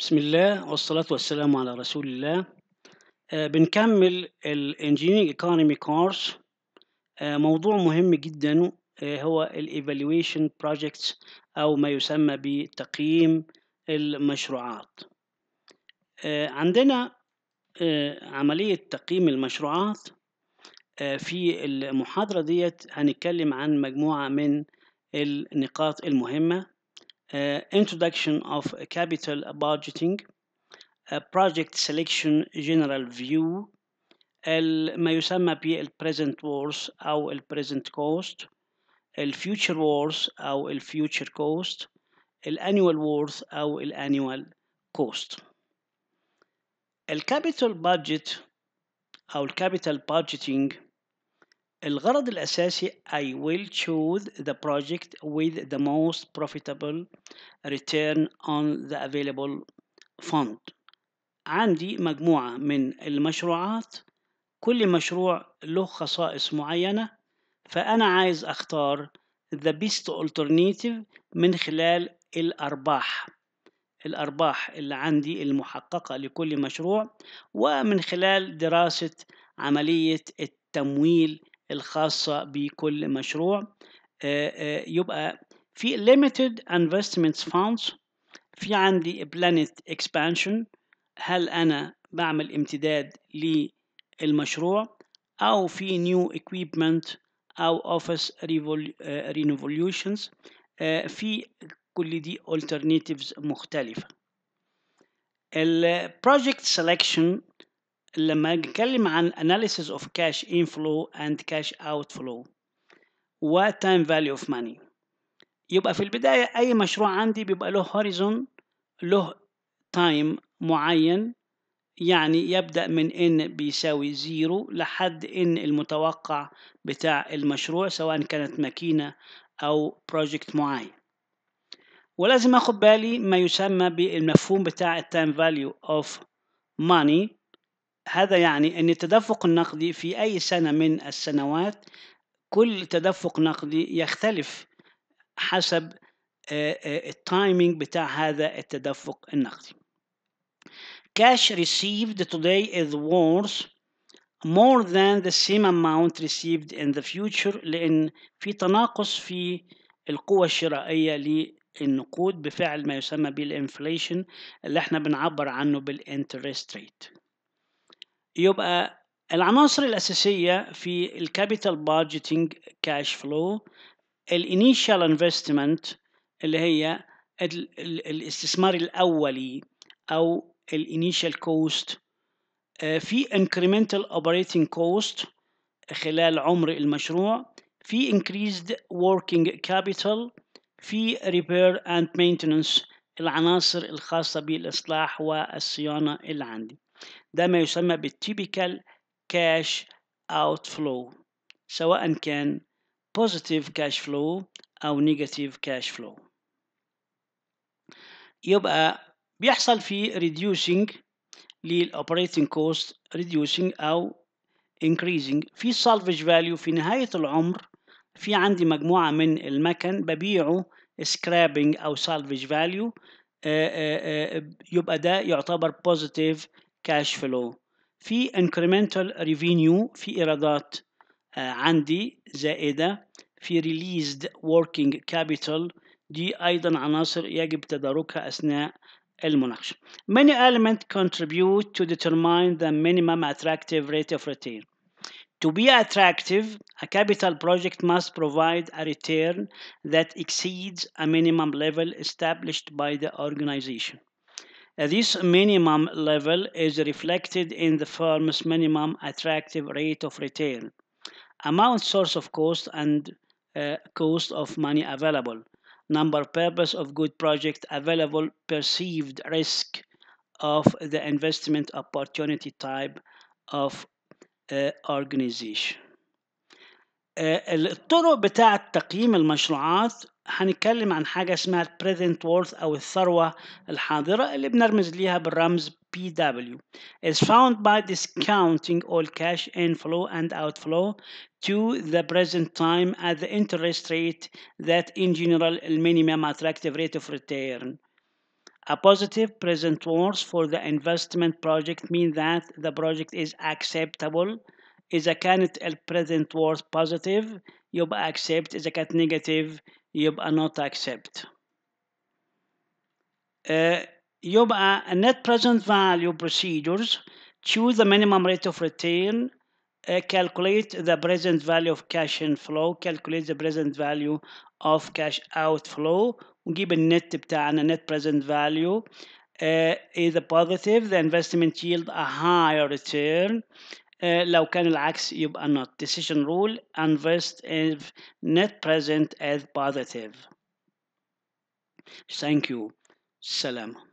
بسم الله والصلاة والسلام على رسول الله آه بنكمل Engineering Economy Course آه موضوع مهم جدا آه هو Evaluation Projects او ما يسمى بتقييم المشروعات آه، عندنا آه، عملية تقييم المشروعات آه، في المحاضرة ديت هنتكلم عن مجموعة من النقاط المهمة uh, introduction of capital budgeting, project selection general view, ما يسمى بالpresent worth أو present cost, future worth أو future cost, annual worth أو annual cost. الكابيتال budget أو الكابيتال budgeting الغرض الأساسي I will choose the project with the most profitable return on the available fund عندي مجموعة من المشروعات كل مشروع له خصائص معينة فأنا عايز أختار the best alternative من خلال الأرباح الأرباح اللي عندي المحققة لكل مشروع ومن خلال دراسة عملية التمويل الخاصة بكل مشروع يبقى في limited investments funds في عندي planet expansion هل أنا بعمل امتداد للمشروع أو في new equipment أو office renovations في كل دي alternatives مختلفة ال project selection لما نتكلم عن analysis of cash inflow and cash outflow و time value of money يبقى في البداية أي مشروع عندي بيبقى له horizon له time معين يعني يبدأ من إن بيساوي زيرو لحد إن المتوقع بتاع المشروع سواء كانت ماكينة أو project معين ولازم أخد بالي ما يسمى بالمفهوم بتاع time value of money هذا يعني أن التدفق النقدي في أي سنة من السنوات كل تدفق نقدي يختلف حسب آه، آه، التايمينج بتاع هذا التدفق النقدي cash received today is worth more than the same amount received in the future لأن في تناقص في القوة الشرائية للنقود بفعل ما يسمى بالانفليشن اللي احنا بنعبر عنه بالانترست ريت يبقى العناصر الأساسية في الكابيتال بادجيتنج كاش فلو الانيشال انفستمنت اللي هي الاستثمار الأولي أو الانيشال كوست آه، في incremental operating cost خلال عمر المشروع في increased working capital في repair and maintenance العناصر الخاصة بالإصلاح والصيانة اللي عندي ده ما يسمى بالتيبيكال كاش اوت فلو سواء كان positive cash flow أو negative cash flow يبقى بيحصل في reducing للoperating cost reducing أو increasing في salvage value في نهاية العمر في عندي مجموعة من المكن ببيعه scrapping أو salvage value يبقى ده يعتبر positive كاش فلو في incremental revenue في ايرادات عندي زائدة, في released working capital دي ايضا عناصر يجب تداركها اثناء المناقشه. Many elements contribute to determine the minimum attractive rate of return. To be attractive, a capital project must provide a return that exceeds a minimum level established by the organization. Uh, this minimum level is reflected in the firm's minimum attractive rate of return, amount source of cost and uh, cost of money available, number purpose of good project available, perceived risk of the investment opportunity type of uh, organization. الطرق بتاعة تقييم المشروعات هنتكلم عن حاجة اسمها present worth أو الثروة الحاضرة اللي بنرمز ليها بالرمز PW is found by discounting all cash inflow and outflow to the present time at the interest rate that in general minimum attractive rate of return. A positive present worth for the investment project means that the project is acceptable إذا كانت ال present worth positive يبقى accept إذا كانت negative يبقى uh, not accept يبقى uh, uh, net present value procedures choose the minimum rate of return calculate the present value of cash inflow calculate the present value of cash outflow ونجيب النت بتاعنا net present value uh, is a positive the investment yield a higher return لو كان العكس يبقى not decision rule unversed if not present as positive thank you Salam.